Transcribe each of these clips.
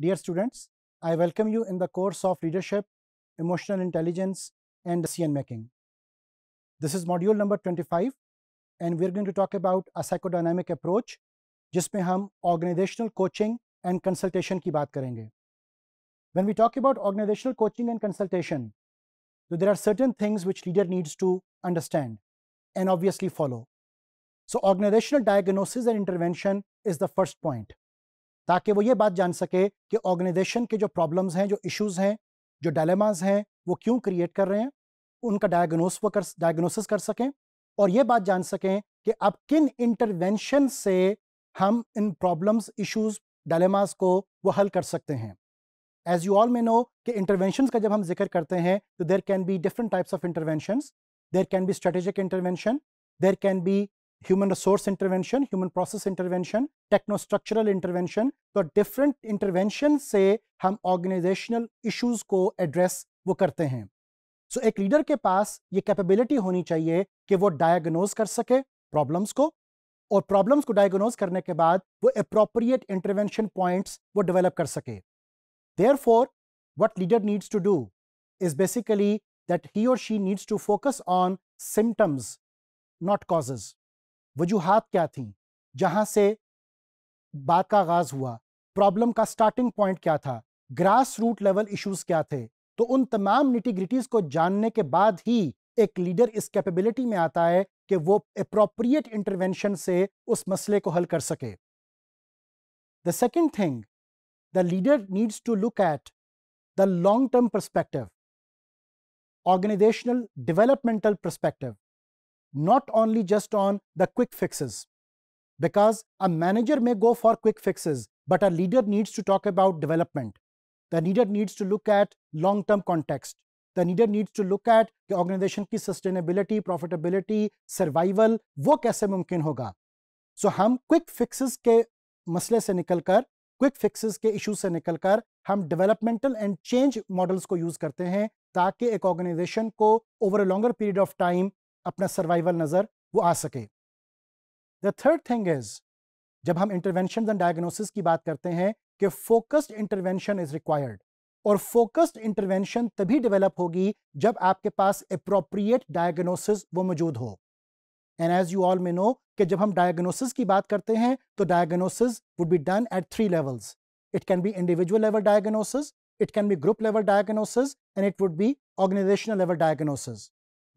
Dear students, I welcome you in the course of Leadership, Emotional Intelligence and Decision Making. This is module number 25 and we are going to talk about a psychodynamic approach जिसमें हम organizational coaching and consultation की बात When we talk about organizational coaching and consultation, so there are certain things which leader needs to understand and obviously follow. So organizational diagnosis and intervention is the first point. ताकि वो ये बात जान सके कि organisation के जो problems हैं जो इश्यूज हैं जो डायलेमाज हैं वो क्यों क्रिएट कर रहे हैं उनका डायग्नोस वो कर डायग्नोसिस कर सकें और ये बात जान सकें कि अब किन इंटरवेंशन से हम इन प्रॉब्लम्स इश्यूज डायलेमाज को वो हल कर सकते हैं as you all may know कि इंटरवेंशन का जब हम जिक्र करते हैं तो there can be different types of intervention there can be strategic intervention there can be human resource intervention, human process intervention, technostructural intervention. तो different intervention से हम organizational issues को address वो करते हैं सो so, एक लीडर के पास ये कैपेबिलिटी होनी चाहिए कि वो डायग्नोज कर सके प्रॉब्लम्स को और प्रॉब्लम्स को डायग्नोज करने के बाद वो अप्रोप्रिएट इंटरवेंशन पॉइंट्स वो डेवलप कर सके therefore what leader needs to do is basically that he और she needs to focus on symptoms not causes वजूहत क्या थी जहाँ से बात का आगाज हुआ प्रॉब्लम का स्टार्टिंग पॉइंट क्या था ग्रास रूट लेवल इश्यूज क्या थे तो उन तमाम निटिग्रिटीज को जानने के बाद ही एक लीडर इस कैपेबिलिटी में आता है कि वो अप्रोप्रिएट इंटरवेंशन से उस मसले को हल कर सके the second thing the leader needs to look at the long term perspective organisational developmental perspective not only just on the quick fixes. Because a manager may go for quick fixes, but a leader needs to talk about development. The leader needs to look at long term context. The leader needs to look at the organization ki sustainability, profitability, survival. Wo kaise mumkin hoga? So, hum quick fixes ke masle se nikal kar, quick fixes ke issues se nikal kar, hum developmental and change models ko use karte hain, ताकि ek organization ko over a longer period of time अपना survival नज़र वो आ सके the third thing is जब हम intervention and diagnosis की बात करते हैं कि फोकस्ड इंटरवेंशन इज रिक्वायर्ड और फोकस्ड इंटरवेंशन तभी डेवलप होगी जब आपके पास अप्रोप्रिएट डायग्नोसिस वो मौजूद हो and as you all may know कि जब हम डायग्नोसिस की बात करते हैं तो diagnosis would be done at three levels it can be individual level diagnosis it can be group level diagnosis and it would be organisational level diagnosis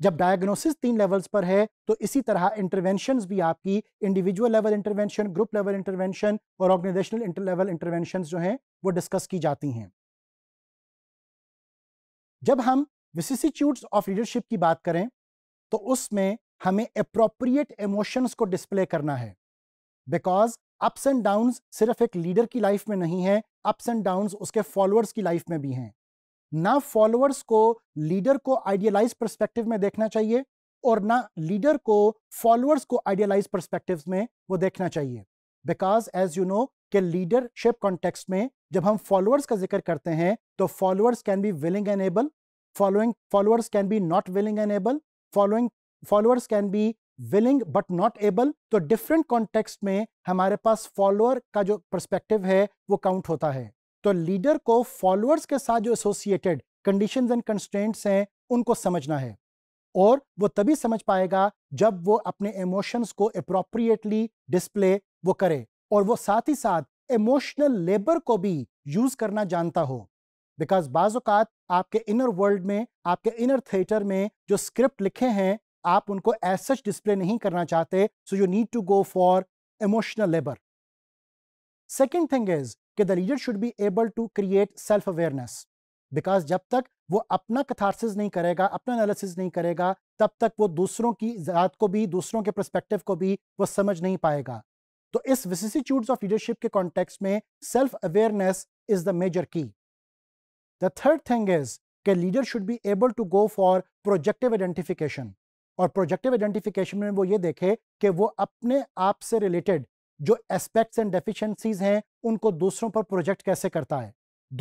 जब diagnosis तीन लेवल्स पर है तो इसी तरह इंटरवेंशन भी आपकी individual level intervention group level intervention और ऑर्गेनाइजेशनल लेवल इंटरवेंशन जो हैं वो डिस्कस की जाती हैं जब हम विसिसिट्यूड्स ऑफ लीडरशिप की बात करें तो उसमें हमें अप्रोप्रिएट इमोशंस को डिस्प्ले करना है बिकॉज अप्स एंड डाउन सिर्फ एक लीडर की लाइफ में नहीं है अप्स एंड डाउन उसके फॉलोअर्स की लाइफ में भी हैं ना फॉलोअर्स को लीडर को आइडियलाइज परस्पेक्टिव में देखना चाहिए और ना लीडर को फॉलोअर्स को आइडियलाइज परस्पेक्टिव में वो देखना चाहिए बिकॉज एज यू नो के लीडरशिप कॉन्टेक्स्ट में जब हम फॉलोअर्स का जिक्र करते हैं तो followers can be willing and able following followers can be not willing and able following followers can be willing but not able तो डिफरेंट कॉन्टेक्स्ट में हमारे पास फॉलोअर का जो परस्पेक्टिव है वो काउंट होता है तो लीडर को फॉलोअर्स के साथ जो एसोसिएटेड कंडीशन एंड कंस्ट्रेंट्स हैं उनको समझना है और वो तभी समझ पाएगा जब वो अपने इमोशंस को अप्रोप्रिएटली डिस्प्ले वो करे और वो साथ ही साथ इमोशनल लेबर को भी यूज करना जानता हो बिकॉज बाज़ात आपके इनर वर्ल्ड में आपके इनर थिएटर में जो स्क्रिप्ट लिखे हैं आप उनको एज सच डिस्प्ले नहीं करना चाहते so you need to go for emotional labour second thing is कि the leader should be able to create self awareness because जब तक वो अपना कथारसिस नहीं करेगा अपना एनालिसिस नहीं करेगा तब तक वो दूसरों की ज़ात को भी दूसरों के प्रस्पेक्टिव को भी वो समझ नहीं पाएगा तो इस विसिटीट्यूड्स ऑफ लीडरशिप के कॉन्टेक्स में self awareness is the major key the third thing is के leader should be able to go for projective identification और प्रोजेक्टिव आइडेंटिफिकेशन में वो ये देखे कि वो अपने आप से रिलेटेड जो एस्पेक्ट्स एंड डेफिशिएंसीज हैं उनको दूसरों पर प्रोजेक्ट कैसे करता है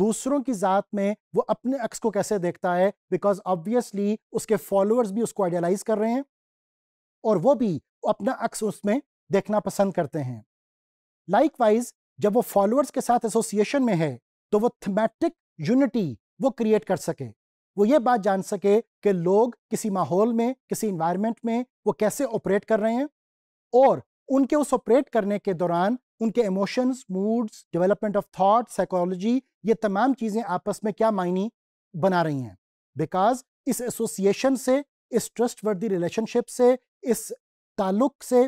दूसरों की ज़ात में वो अपने अक्स को कैसे देखता है बिकॉज ऑब्वियसली उसके फॉलोअर्स भी उसको आइडियालाइज कर रहे हैं और वो भी अपना अक्स उसमें देखना पसंद करते हैं लाइकवाइज जब वो फॉलोअर्स के साथ एसोसिएशन में है तो वो थमेटिक यूनिटी वो क्रिएट कर सके वो ये बात जान सके कि लोग किसी माहौल में किसी इन्वायरमेंट में वो कैसे ऑपरेट कर रहे हैं और उनके उस ऑपरेट करने के दौरान उनके emotions moods development of thought psychology ये तमाम चीज़ें आपस में क्या मायने बना रही हैं बिकॉज इस एसोसिएशन से इस ट्रस्ट वर्दी रिलेशनशिप से इस ताल्लुक से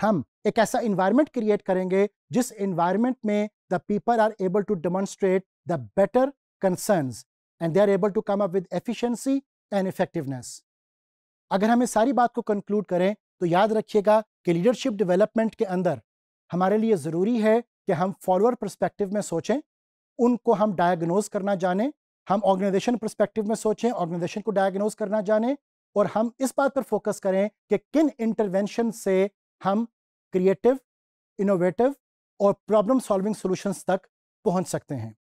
हम एक ऐसा इन्वायरमेंट क्रिएट करेंगे जिस इन्वायरमेंट में the people are able to demonstrate the better concern and they are able to come up with efficiency and effectiveness अगर हम इस सारी बात को कंक्लूड करें तो याद रखिएगा कि लीडरशिप डेवलपमेंट के अंदर हमारे लिए ज़रूरी है कि हम फॉलोअर परस्पेक्टिव में सोचें उनको हम डायग्नोज करना जाने हम ऑर्गेनाइजेशन परस्पेक्टिव में सोचें ऑर्गेनाइजेशन को डायग्नोज करना जाने और हम इस बात पर फोकस करें कि किन इंटरवेंशन से हम क्रिएटिव इनोवेटिव और प्रॉब्लम सॉल्विंग सॉल्यूशंस तक पहुंच सकते हैं